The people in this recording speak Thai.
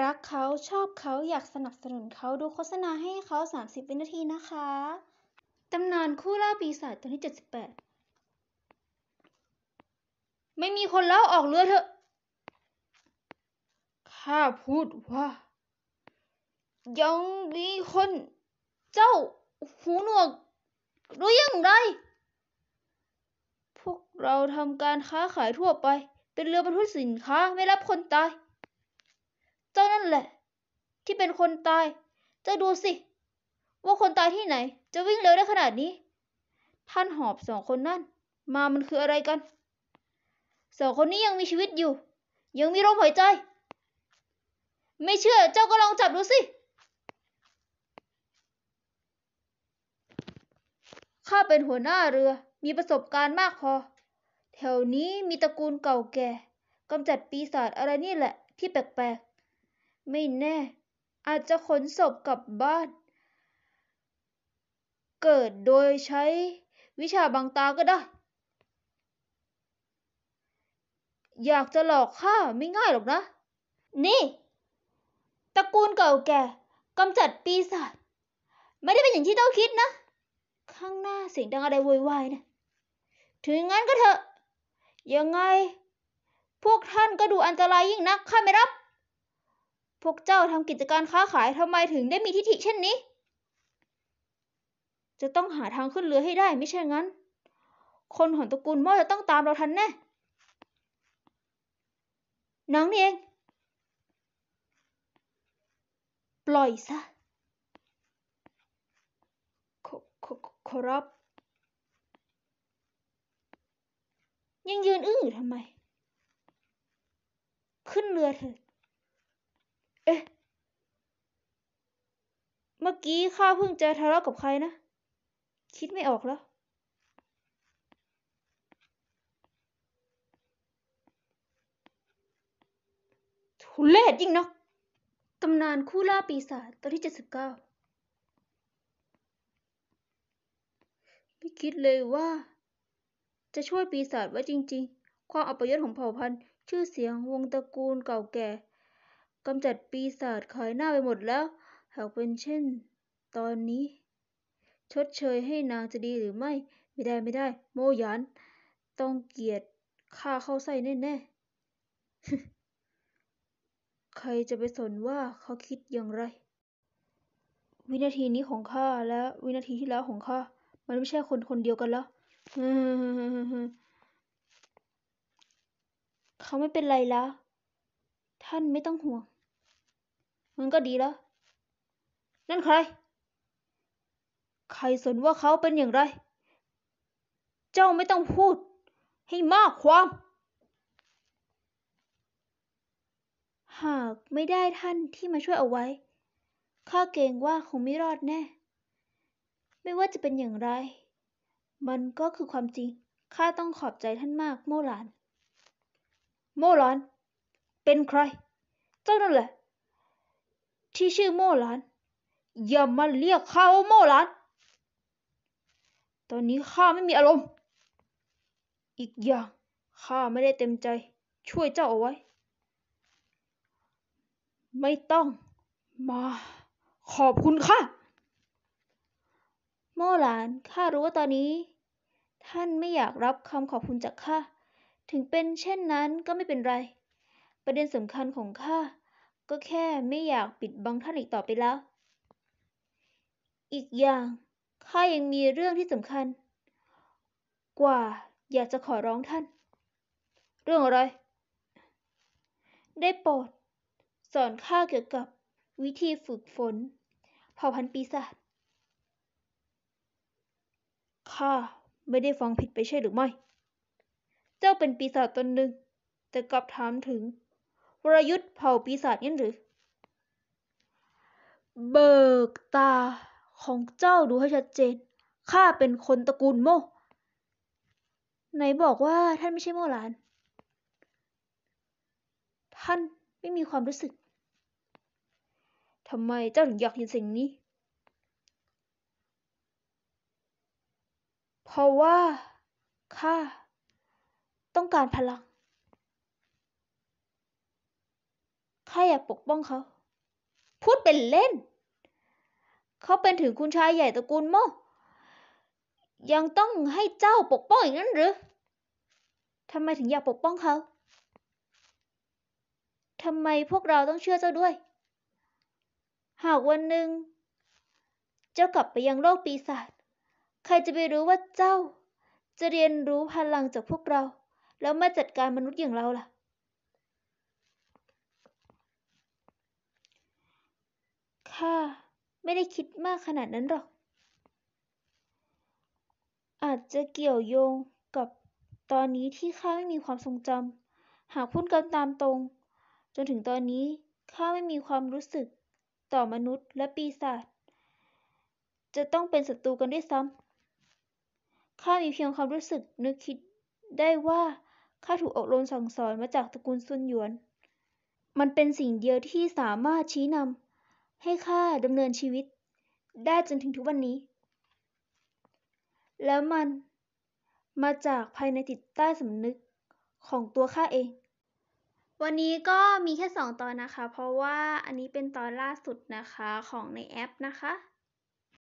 รักเขาชอบเขาอยากสนับสนุนเขาดูโฆษณาให้เขา 30 วินาทีนะคะ ตำนานคู่ล่าปีศาจตอนที่78 ไม่มีคนเล่าออกเรือเถอะ ข้าพูดว่ายังมีคน เจ้าหูหนวก รู้ยังไรพวกเราทำการค้าขายทั่วไป เป็นเรือบรรทุกสินค้า ไม่รับคนตายจ้านั่นแหละ ที่เป็นคนตายเจ้าดูสิ ว่าคนตายที่ไหนจะวิ่งเร็วได้ขนาดนี้ ท่านหอบสองคนนั่นมามันคืออะไรกัน สองคนนี้ยังมีชีวิตอยู่ ยังมีลมหายใจ ไม่เชื่อเจ้าก็ลองจับดูสิข้าเป็นหัวหน้าเรือมีประสบการณ์มากพอ แถวนี้มีตระกูลเก่าแก่กำจัดปีศาจอะไรนี่แหละ ที่แปลกไม่แน่ อาจจะขนศพกลับบ้าน เกิดโดยใช้วิชาบังตาก็ได้ อยากจะหลอกข้าไม่ง่ายหรอกนะ นี่ตระกูลเก่าแก่กำจัดปีศาจไม่ได้เป็นอย่างที่เจ้าคิดนะ ข้างหน้าเสียงดังอะไรวุ่นวายนะถึงงั้นก็เถอะยังไง พวกท่านก็ดูอันตรายยิ่งนักข้าไม่รับพวกเจ้าทำกิจการค้าขายทำไมถึงได้มีทิฐิเช่นนี้ จะต้องหาทางขึ้นเรือให้ได้ไม่ใช่งั้น คนของตระกูลม่อจะต้องตามเราทันแน่นองนี่เอง ปล่อยซะ ขอรับ ยังยืนอื้ออยู่ทำไม ขึ้นเรือเถอะเอ๊ะเมื่อกี้ข้าเพิ่งจะทะเลาะกับใครนะ คิดไม่ออกแล้วทุเล่จริงนะตำนานคู่ล่าปีศาจตอนที่เจ็ดสิบเก้าไม่คิดเลยว่า จะช่วยปีศาจไว้จริงๆ ความอัปยศของเผ่าพันธุ์ชื่อเสียงวงตระกูลเก่าแก่กำจัดปีศาจขายหน้าไปหมดแล้ว หากเป็นเช่น ตอนนี้ ชดเชยให้นางจะดีหรือไม่ ไม่ได้ไม่ได้ โมยันต้องเกียดข้าเข้าใส่แน่ๆใครจะไปสนว่าเขาคิดอย่างไร วินาทีนี้ของข้าและวินาทีที่แล้วของข้ามันไม่ใช่คนคนเดียวกันแล้วเขาไม่เป็นไรแล้ว ท่านไม่ต้องห่วงมันก็ดีแล้ว นั่นใคร ใครสนว่าเขาเป็นอย่างไร เจ้าไม่ต้องพูด ให้มากความ หากไม่ได้ท่านที่มาช่วยเอาไว้ ข้าเกรงว่าคงไม่รอดแน่ ไม่ว่าจะเป็นอย่างไร มันก็คือความจริง ข้าต้องขอบใจท่านมากโมหลาน โมหลาน เป็นใคร เจ้านั่นแหละที่ชื่อโมลานอย่ามาเรียกข้าว่าโมลาน ตอนนี้ข้าไม่มีอารมณ์ อีกอย่างข้าไม่ได้เต็มใจช่วยเจ้าเอาไว้ ไม่ต้อง มาขอบคุณค่ะโมลานข้ารู้ว่าตอนนี้ ท่านไม่อยากรับคำขอบคุณจากข้า ถึงเป็นเช่นนั้นก็ไม่เป็นไร ประเด็นสำคัญของข้าก็แค่ไม่อยากปิดบังท่านอีกต่อไปแล้ว อีกอย่างข้ายังมีเรื่องที่สำคัญ กว่าอยากจะขอร้องท่าน เรื่องอะไร ได้โปรด สอนข้าเกี่ยวกับวิธีฝึกฝนเผ่าพันธุ์ปีศาจ ข้าไม่ได้ฟังผิดไปใช่หรือไม่ เจ้าเป็นปีศาจตนหนึ่งแต่กลับถามถึงวรยุทธ์เผ่าปีศาจนั่นหรือ เบิกตาของเจ้าดูให้ชัดเจนข้าเป็นคนตระกูลโมไหนบอกว่าท่านไม่ใช่โมหลาน ท่านไม่มีความรู้สึกทำไมเจ้าถึงอยากเห็นสิ่งนี้ เพราะว่าข้าต้องการพลังาอยากปกป้องเขา พูดเป็นเล่น เขาเป็นถึงคุณชายใหญ่ตระกูลโมยังต้องให้เจ้าปกป้องอีกนั้นหรือ ทำไมถึงอยากปกป้องเขาทำไมพวกเราต้องเชื่อเจ้าด้วย หากวันหนึ่ง เจ้ากลับไปยังโลกปีศาจ ใครจะไปรู้ว่าเจ้าจะเรียนรู้พลังจากพวกเรา แล้วมาจัดการมนุษย์อย่างเราล่ะข้าไม่ได้คิดมากขนาดนั้นหรอก อาจจะเกี่ยวโยงกับตอนนี้ที่ข้าไม่มีความทรงจำหากพูดกันตามตรง จนถึงตอนนี้ข้าไม่มีความรู้สึก ต่อมนุษย์และปีศาจจะต้องเป็นศัตรูกันด้วยซ้ำข้ามีเพียงความรู้สึกนึกคิดได้ว่าข้าถูกอบรมสั่งสอนมาจากตระกูลซุนหยวน มันเป็นสิ่งเดียวที่สามารถชี้นำให้ข้าดำเนินชีวิต ได้จนถึงทุกวันนี้ แล้วมันมาจากภายในติดใต้สำนึกของตัวข้าเอง วันนี้ก็มีแค่สองตอนนะคะ เพราะว่าอันนี้เป็นตอนล่าสุดนะคะของในแอปนะคะ